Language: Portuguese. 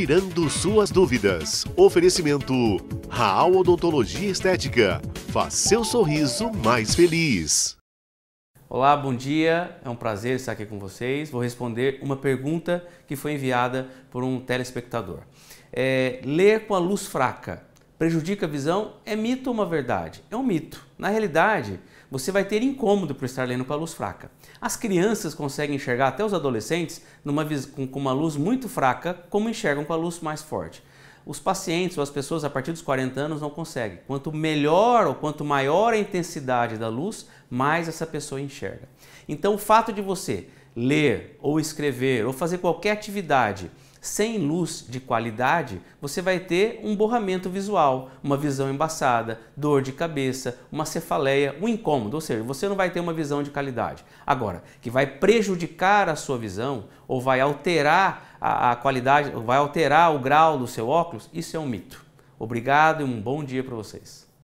Tirando suas dúvidas. Oferecimento Raal Odontologia Estética. Faz seu sorriso mais feliz. Olá, bom dia. É um prazer estar aqui com vocês. Vou responder uma pergunta que foi enviada por um telespectador. É, ler com a luz fraca prejudica a visão, é mito ou uma verdade? É um mito. Na realidade, você vai ter incômodo por estar lendo com a luz fraca. As crianças conseguem enxergar, até os adolescentes, numa, com uma luz muito fraca, como enxergam com a luz mais forte. Os pacientes ou as pessoas a partir dos 40 anos não conseguem. Quanto melhor ou quanto maior a intensidade da luz, mais essa pessoa enxerga. Então, o fato de você ler ou escrever ou fazer qualquer atividade sem luz de qualidade, você vai ter um borramento visual, uma visão embaçada, dor de cabeça, uma cefaleia, um incômodo, ou seja, você não vai ter uma visão de qualidade. Agora, que vai prejudicar a sua visão ou vai alterar a, a qualidade, vai alterar o grau do seu óculos, isso é um mito. Obrigado e um bom dia para vocês.